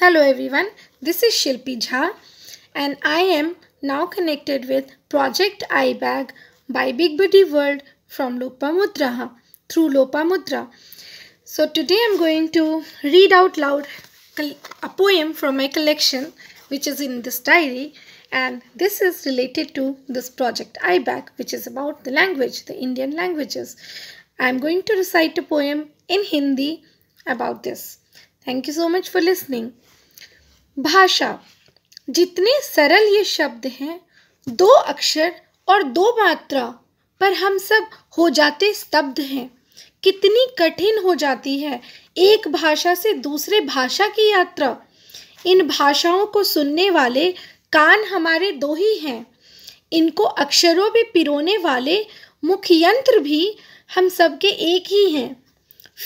Hello everyone, this is Shilpi Jha and I am now connected with Project iBag by Big Buddy World from Lopamudra through Lopamudra. So today I'm going to read out loud a poem from my collection which is in this diary and this is related to this project iBag which is about the language, the Indian languages. I'm going to recite a poem in Hindi about this. Thank you so much for listening भाषा जितने सरल ये शब्द हैं दो अक्षर और दो मात्रा पर हम सब हो जाते स्तब्ध हैं कितनी कठिन हो जाती है एक भाषा से दूसरे भाषा की यात्रा इन भाषाओं को सुनने वाले कान हमारे दो ही हैं इनको अक्षरों में पिरोने वाले मुख्य यंत्र भी हम सबके एक ही हैं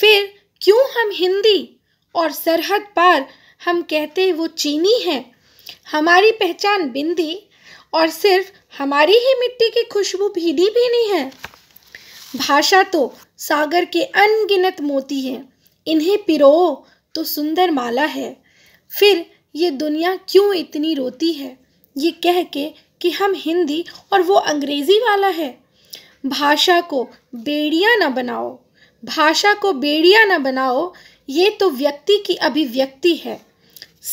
फिर क्यों हम हिंदी और सरहद पार हम कहते वो चीनी है हमारी पहचान बिंदी और सिर्फ हमारी ही मिट्टी की खुशबू भीनी नहीं है भाषा तो सागर के अनगिनत मोती है इन्हें पिरो तो सुंदर माला है फिर ये दुनिया क्यों इतनी रोती है ये कह के कि हम हिंदी और वो अंग्रेज़ी वाला है भाषा को बेड़िया ना बनाओ भाषा को बेड़िया ना बनाओ ये तो व्यक्ति की अभिव्यक्ति है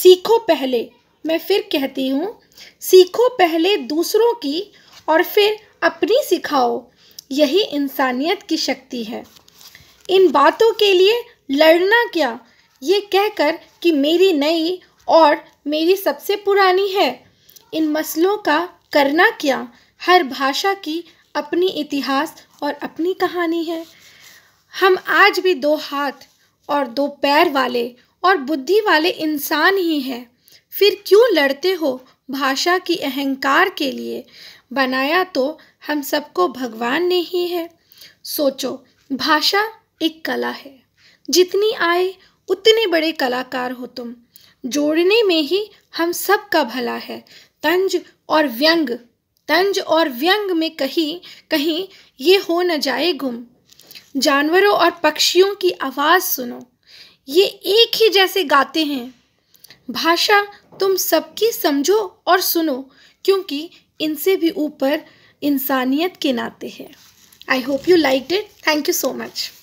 सीखो पहले मैं फिर कहती हूँ सीखो पहले दूसरों की और फिर अपनी सिखाओ यही इंसानियत की शक्ति है इन बातों के लिए लड़ना क्या ये कहकर कि मेरी नई और मेरी सबसे पुरानी है इन मसलों का करना क्या हर भाषा की अपनी इतिहास और अपनी कहानी है हम आज भी दो हाथ और दो पैर वाले और बुद्धि वाले इंसान ही हैं फिर क्यों लड़ते हो भाषा की अहंकार के लिए बनाया तो हम सबको भगवान ने ही है सोचो भाषा एक कला है जितनी आए उतने बड़े कलाकार हो तुम जोड़ने में ही हम सब का भला है तंज और व्यंग तंज और व्यंग में कहीं कहीं ये हो न जाए गुम जानवरों और पक्षियों की आवाज़ सुनो ये एक ही जैसे गाते हैं भाषा तुम सबकी समझो और सुनो क्योंकि इनसे भी ऊपर इंसानियत के नाते हैं I hope you like it thank you so much